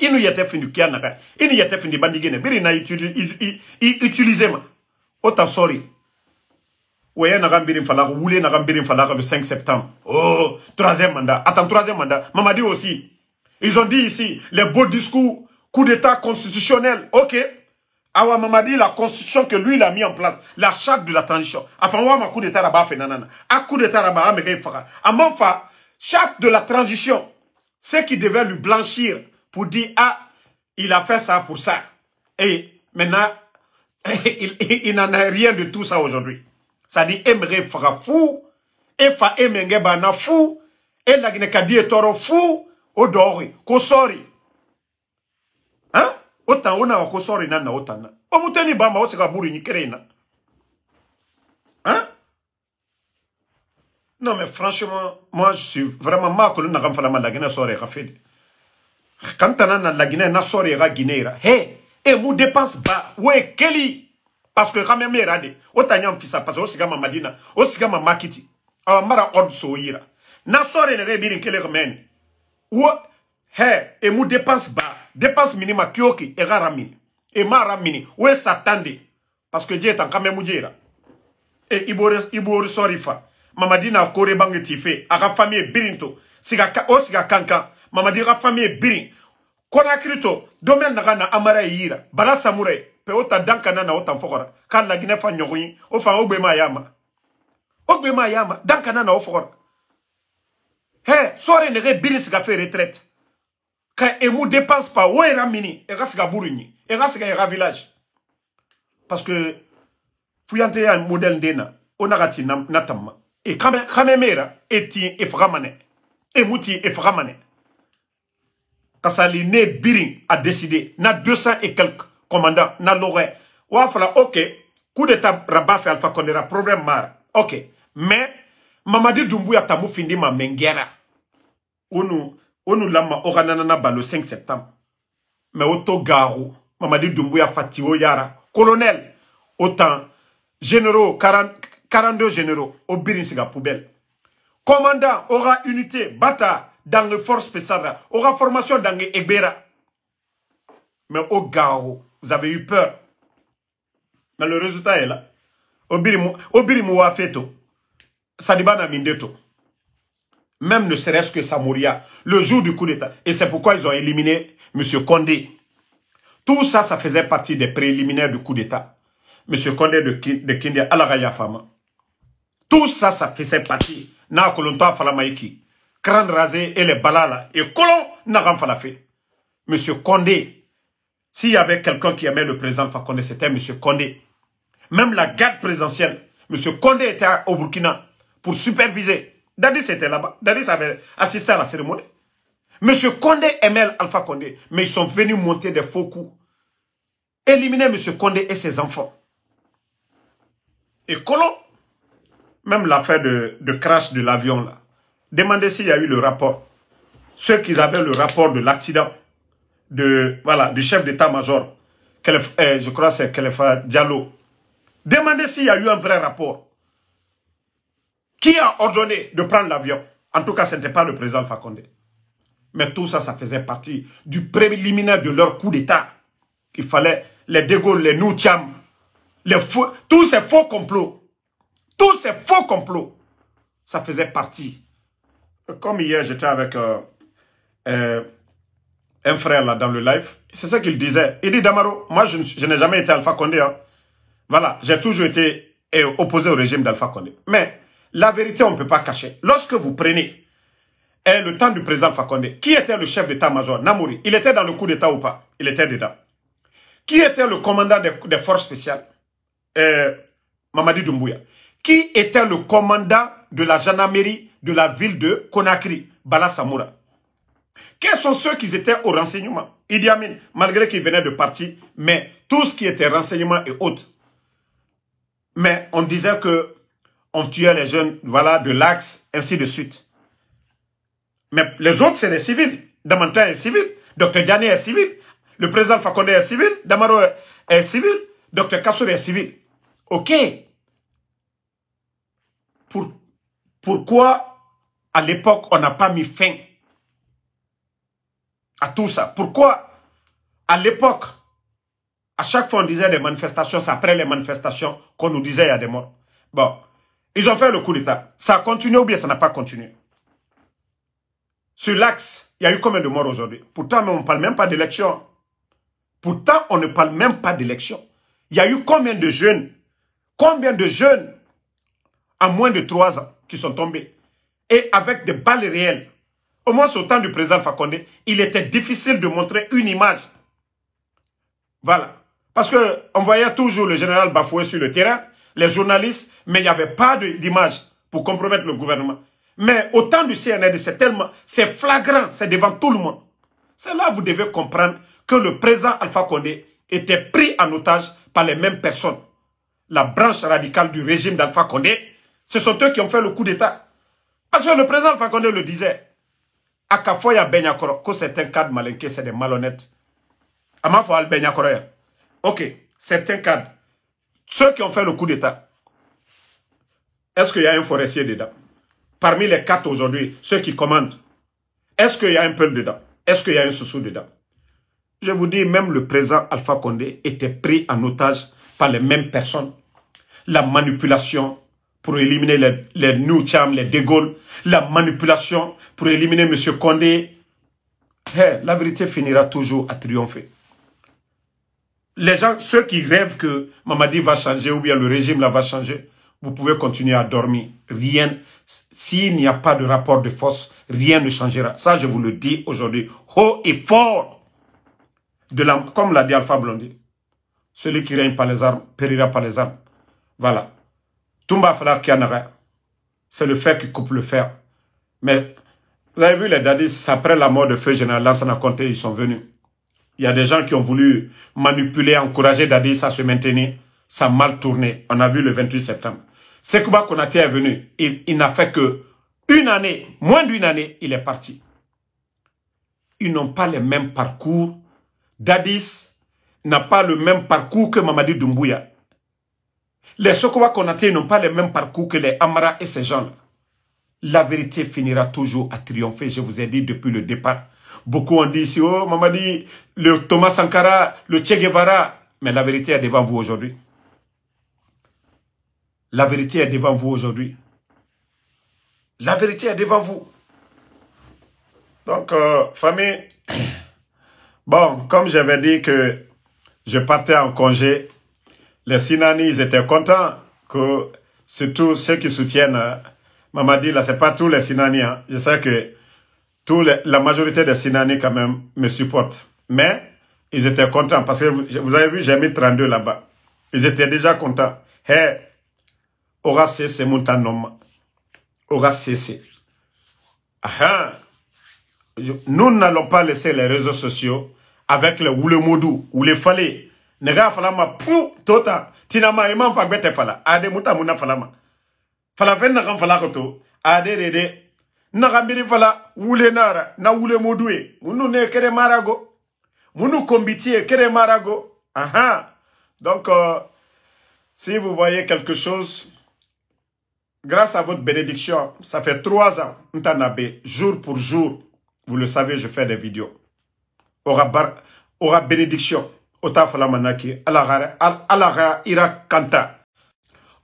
Il a a kia naka inu yɛtɛ findi Il biri na utilize ma sorry. ta sɔri Il naga nbirin falaka wule naga nbirin le 5 septembre oh troisième mandat attends troisième mandat dit aussi ils ont dit ici les beaux discours coup d'état constitutionnel ok awa dit la constitution que lui il a mis en place la charte de la transition afin wa ma coup d'état raba fe nanana a coup d'état raba a mege a mon fa charte de la transition ce qui devait lui blanchir pour dire, ah, il a fait ça pour ça. Et maintenant, il, il, n'en a rien de tout ça aujourd'hui. Ça dit, Emre fera fou, fa Emenge bana fou, Elagnekadi toro fou, Odori, Kosori. Hein? na na na on otana. Omuteni bama, otika buri nikerena. Hein? Non, mais franchement, moi, je suis vraiment mal que nous n'avons pas la Guinée, ça aurait fait kantana la laginɛ na sɔre ka ginɛ he e mou dépense ba o keli parce que kamɛ mi ra o parce que o madina o makiti amara mara ɔd yira na sori ne re biri kele ka ou he e mou dépense ba dépense minima kyoki, kioki ramini. ka ma parce que j'ai tan kamɛ mu je ra e fa mamadina kore bange tife a famille birinto siga oh, kankan mama dira famille biri birin konakiri to do gana amara yira bala samure pe ta na o tan fɔgɔra k'a laginɛ fa ɲɔgɔn o ma yama na o he ne ne birin siga retraite ka emu dépense pas, o ramini mini e ka siga buru e village parce que fuyante ya modèle dena Onarati nam natama. ti na tamma e mera e ti e faga manɛ emu e Kassaline Biring a décidé. N'a 200 et quelques commandants. N'a a Wafala, ok. Coup d'état rabat fait Alpha un problème mar. Ok. Mais, Mamadi Doumbouya Tamou fini ma mengera. Onu, onu lama oranana le 5 septembre. Mais auto garou. Mamadi Doumbouya Fatio Yara. Colonel. Autant. Généraux, 40, 42 généraux. Au Biring, c'est poubelle. Commandant, aura unité, bata, forces force Aux aura formation les Ebera. Mais au garo, vous avez eu peur. Mais le résultat est là. Obirimu Feto. sadibana mindeto. Même ne serait-ce que Samouria, le jour du coup d'État. Et c'est pourquoi ils ont éliminé M. Condé. Tout ça, ça faisait partie des préliminaires du coup d'État. M. Condé de, de Kindia, Alaraya Fama. Tout ça, ça faisait partie. Na Kolonto Falamaiki grande rasée et les balala et colon n'a rien fait. Monsieur Condé, s'il y avait quelqu'un qui aimait le président Fakonde, c'était Monsieur Condé. Même la garde présidentielle, Monsieur Condé était au Burkina pour superviser. Dadis était là-bas. Dadis avait assisté à la cérémonie. Monsieur Condé aimait Alpha Condé, mais ils sont venus monter des faux coups. Éliminer Monsieur Condé et ses enfants. Et Colomb, même l'affaire de, de crash de l'avion là, Demandez s'il y a eu le rapport. Ceux qui avaient le rapport de l'accident de, voilà, du chef d'état-major, euh, je crois c'est Kelefa Diallo. Demandez s'il y a eu un vrai rapport. Qui a ordonné de prendre l'avion En tout cas, ce n'était pas le président Fakonde Mais tout ça, ça faisait partie du préliminaire de leur coup d'État. Il fallait les Degol les Noucham, les tous ces faux complots. Tous ces faux complots. Ça faisait partie comme hier, j'étais avec euh, euh, un frère là dans le live, c'est ce qu'il disait. Il dit, Damaro, moi, je, n'ai jamais été Alpha Condé. Hein. Voilà, j'ai toujours été euh, opposé au régime d'Alpha Condé. Mais la vérité, on ne peut pas cacher. Lorsque vous prenez le temps du président Alpha Condé, qui était le chef d'état-major Namouri, il était dans le coup d'état ou pas Il était dedans. Qui était le commandant des, forces spéciales Mamadi Doumbouya. Qui était le commandant de la gendarmerie de la ville de Conakry, Bala Samoura. Quels sont ceux qui étaient au renseignement Idi Amin, malgré qu'il venait de partir, mais tout ce qui était renseignement et autres. Mais on disait que on tuait les jeunes voilà, de l'Axe, ainsi de suite. Mais les autres, c'est les civils. Damantin est civil, Dr Diani est civil, le président Fakonde est civil, Damaro est civil, Docteur Kassour est civil. Ok. Pour, pourquoi à l'époque, on n'a pas mis fin à tout ça. Pourquoi À l'époque, à chaque fois on disait des manifestations, c'est après les manifestations qu'on nous disait il y a des morts. Bon, ils ont fait le coup d'État. Ça a continué ou bien ça n'a pas continué Sur l'axe, il y a eu combien de morts aujourd'hui Pourtant, on ne parle même pas d'élection. Pourtant, on ne parle même pas d'élection. Il y a eu combien de jeunes Combien de jeunes en moins de trois ans qui sont tombés et avec des balles réelles. Au moins, au temps du président Condé il était difficile de montrer une image. Voilà. Parce que on voyait toujours le général Bafoué sur le terrain, les journalistes, mais il n'y avait pas d'image pour compromettre le gouvernement. Mais au temps du CNRD, c'est tellement, c'est flagrant, c'est devant tout le monde. C'est là que vous devez comprendre que le président Alpha Condé était pris en otage par les mêmes personnes. La branche radicale du régime d'Alpha Condé, ce sont eux qui ont fait le coup d'État. Parce que le président Condé le disait. Akafoya Benyakoro, que un cadre malinqué, c'est des malhonnêtes. Amafoal Benyakoro. Hein. Ok, certains cadres. Ceux qui ont fait le coup d'État, est-ce qu'il y a un forestier dedans Parmi les quatre aujourd'hui, ceux qui commandent, est-ce qu'il y a un peuple dedans Est-ce qu'il y a un soussou dedans Je vous dis, même le président Alpha Condé était pris en otage par les mêmes personnes. La manipulation, pour éliminer les, les Cham, les De la manipulation pour éliminer M. Condé. la vérité finira toujours à triompher. Les gens, ceux qui rêvent que Mamadi va changer ou bien le régime là va changer, vous pouvez continuer à dormir. Rien, s'il n'y a pas de rapport de force, rien ne changera. Ça, je vous le dis aujourd'hui, haut et fort. De comme l'a dit Alpha Blondie, celui qui règne par les armes périra par les armes. Voilà. Toumba c'est le fer qui coupe le fer. Mais vous avez vu les dadis, après la mort de feu général Lansana Conté, ils sont venus. Il y a des gens qui ont voulu manipuler, encourager Dadis à se maintenir. Ça a mal tourné. On a vu le 28 septembre. Sekouba Konaté est venu. Il, n'a fait que une année, moins d'une année, il est parti. Ils n'ont pas les mêmes parcours. Dadis n'a pas le même parcours que Mamadi Doumbouya. Les Sokowa Konaté n'ont pas le même parcours que les Amara et ces gens-là. La vérité finira toujours à triompher, je vous ai dit depuis le départ. Beaucoup ont dit ici, oh Mamadi, le Thomas Sankara, le Che Guevara. Mais la vérité est devant vous aujourd'hui. La vérité est devant vous aujourd'hui. La vérité est devant vous. Donc, euh, famille, bon, comme j'avais dit que je partais en congé, les Sinanis, étaient contents que c'est tous ceux qui soutiennent euh, Mamadi, là, c'est pas tous les Sinanis. Hein. Je sais que la majorité des Sinanis quand même, me supportent. Mais ils étaient contents parce que vous, avez vu, j'ai mis 32 là-bas. Ils étaient déjà contents. Hé, aura cessé mon Aura cessé. nous n'allons pas laisser les réseaux sociaux avec le ou le ou les fallait Nega falama pu Tota. Tina ma i fa fala ade muta muna falama falafɛn nakan fala koto ade de de nakan fala wule nara na wule modue munu ne kere marago munu kombiti kere marago aha donc euh, si vous voyez quelque chose grâce à votre bénédiction ça fait trois ans ntanabe jour pour jour vous le savez je fais des vidéos aura, bar, aura bénédiction o t'a falama naki ala ka ala ira kanta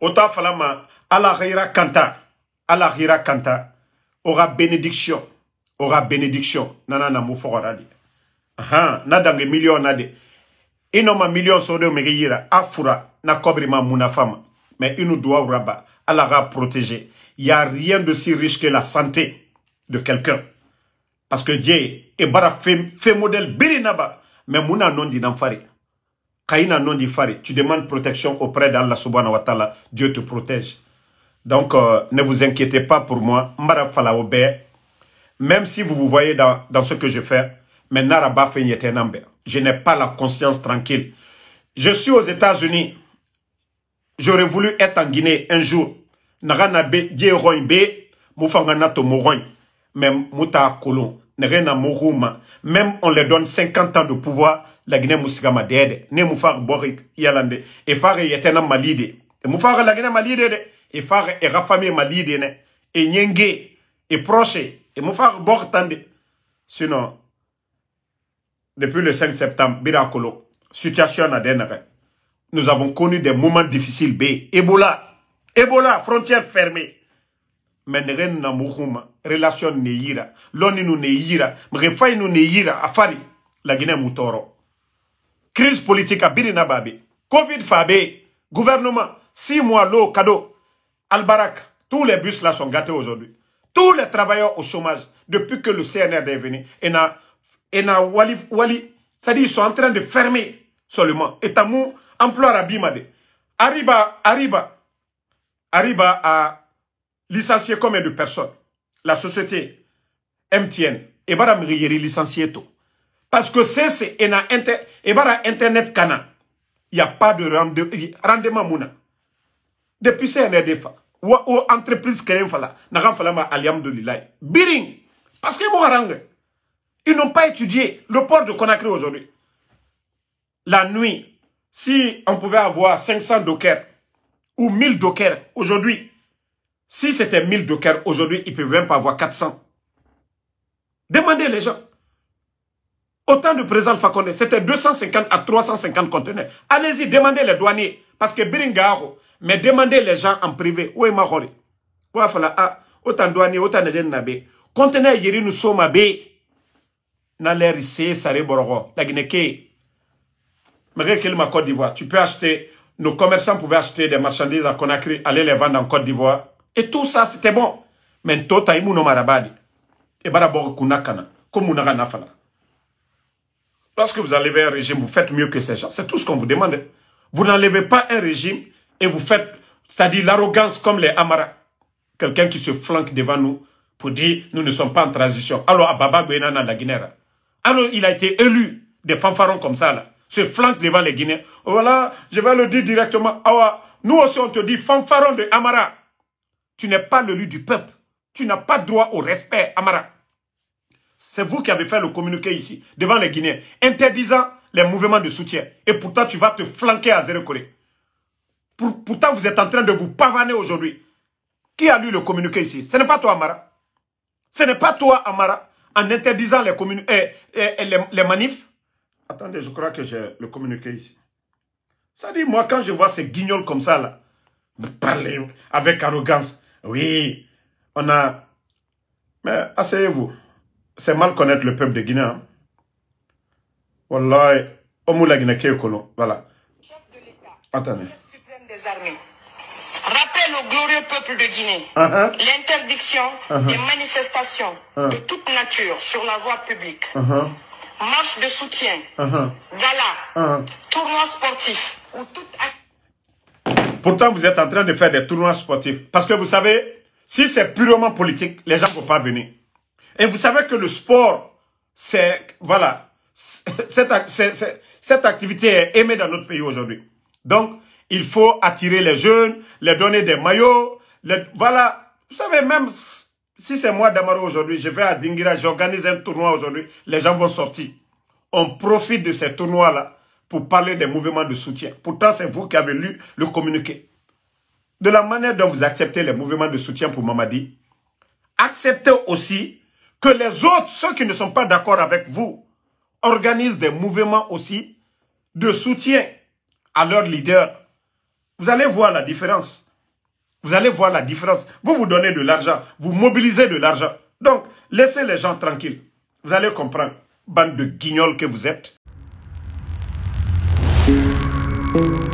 o t'a falama ala ira kanta ala ira kanta ora bénédiction benediction bénédiction benediction nana na di aha de na dange million na de Inoma nɔ ma miliyɔn na ma munafama. mais inu nu duwawu raba ala protéger y a rien de si riche que la santé de quelqu'un parce que Dieu est bara fait modèle bilinaba. Mais Mouna non dit d'enfari. Kaina non dit fari. Tu demandes protection auprès d'Allah subhanahu wa ta'ala. Dieu te protège. Donc, euh, ne vous inquiétez pas pour moi. Mbara Falaobe, même si vous vous voyez dans, dans ce que je fais, mais Naraba Je n'ai pas la conscience tranquille. Je suis aux États-Unis. J'aurais voulu être en Guinée un jour. naranabe be, na to Mais Mouta Koulon même on leur donne 50 ans de pouvoir la Guinée musigama dede eh, ne mufar Et yalande et fare yetena malide et mufar la Guinée malide eh, et e fare e rafamé malide eh, et e nyenge et proche et mufar bor sinon depuis le 5 septembre birakolo situation à denere nous avons connu des moments difficiles B. Ebola, Ebola, frontière fermée rien na muhuma relation ne yira loninu ne yira mege nous ne yira afari guinée mutoro crise politique à babe covid fabe gouvernement six mois l'eau cadeau albarak tous les bus là sont gâtés aujourd'hui tous les travailleurs au chômage depuis que le CNR est venu et na et na wali wali cest à ils sont en train de fermer seulement et tamou emploi rabimade arriba arriba arriba à licencié combien de personnes La société MTN, et bara mriyeri licencié tout. Parce que c'est et internet cana. Il n'y a pas de rendement mouna. Depuis c'est Ou, entreprise créée fala, n'a fala ma aliam de Lilaï. Biring, parce que ils n'ont pas étudié le port de Conakry aujourd'hui. La nuit, si on pouvait avoir 500 dockers ou 1000 dockers aujourd'hui, si c'était 1000 dockers, aujourd'hui, ils ne peuvent même pas avoir 400. Demandez les gens. Autant de présents, Fakonde, c'était 250 à 350 conteneurs. Allez-y, demandez les douaniers. Parce que Biringaro, mais demandez les gens en privé. Où est Mahori Quoi ah, autant douaniers, autant de nabe. Conteneur yeri nous sommes à B. N'allez Saré Borogo, la Guinée. Malgré qu'il ma Côte d'Ivoire, tu peux acheter, nos commerçants pouvaient acheter des marchandises à Conakry, aller les vendre en Côte d'Ivoire. Et tout ça, c'était bon. Mais tout Et eh, Lorsque vous enlevez un régime, vous faites mieux que ces gens. C'est tout ce qu'on vous demande. Vous n'enlevez pas un régime et vous faites, c'est-à-dire l'arrogance comme les Amara. Quelqu'un qui se flanque devant nous pour dire nous ne sommes pas en transition. Alors Ababa la Guinée. Alors il a été élu des fanfarons comme ça là. Se flanque devant les Guinéens. Voilà, je vais le dire directement. nous aussi on te dit fanfaron de Amara. Tu n'es pas le lieu du peuple. Tu n'as pas droit au respect, Amara. C'est vous qui avez fait le communiqué ici, devant les Guinéens, interdisant les mouvements de soutien. Et pourtant, tu vas te flanquer à Zéro Corée. pourtant, vous êtes en train de vous pavaner aujourd'hui. Qui a lu le communiqué ici Ce n'est pas toi, Amara. Ce n'est pas toi, Amara, en interdisant les, eh, eh, eh, les, manifs. Attendez, je crois que j'ai le communiqué ici. Ça dit, moi, quand je vois ces guignols comme ça, là, parler avec arrogance, oui, on a... Mais asseyez-vous. C'est mal connaître le peuple de Guinée. Hein? Wallahi, Omoula Guinée Keokolo. Voilà. Chef de l'État. Chef suprême des armées. Rappelle au glorieux peuple de Guinée uh-huh. l'interdiction uh-huh. des manifestations uh-huh. de toute nature sur la voie publique. Marche de soutien, gala, tournoi sportif ou toute Pourtant, vous êtes en train de faire des tournois sportifs. Parce que vous savez, si c'est purement politique, les gens ne vont pas venir. Et vous savez que le sport, c'est... Voilà. Cette, activité est aimée dans notre pays aujourd'hui. Donc, il faut attirer les jeunes, les donner des maillots. voilà. Vous savez, même si c'est moi, Damaro, aujourd'hui, je vais à Dingira, j'organise un tournoi aujourd'hui, les gens vont sortir. On profite de ces tournois-là pour parler des mouvements de soutien. Pourtant, c'est vous qui avez lu le communiqué. De la manière dont vous acceptez les mouvements de soutien pour Mamadi, acceptez aussi que les autres, ceux qui ne sont pas d'accord avec vous, organisent des mouvements aussi de soutien à leur leader. Vous allez voir la différence. Vous allez voir la différence. Vous vous donnez de l'argent, vous mobilisez de l'argent. Donc, laissez les gens tranquilles. Vous allez comprendre, bande de guignols que vous êtes, Thank you.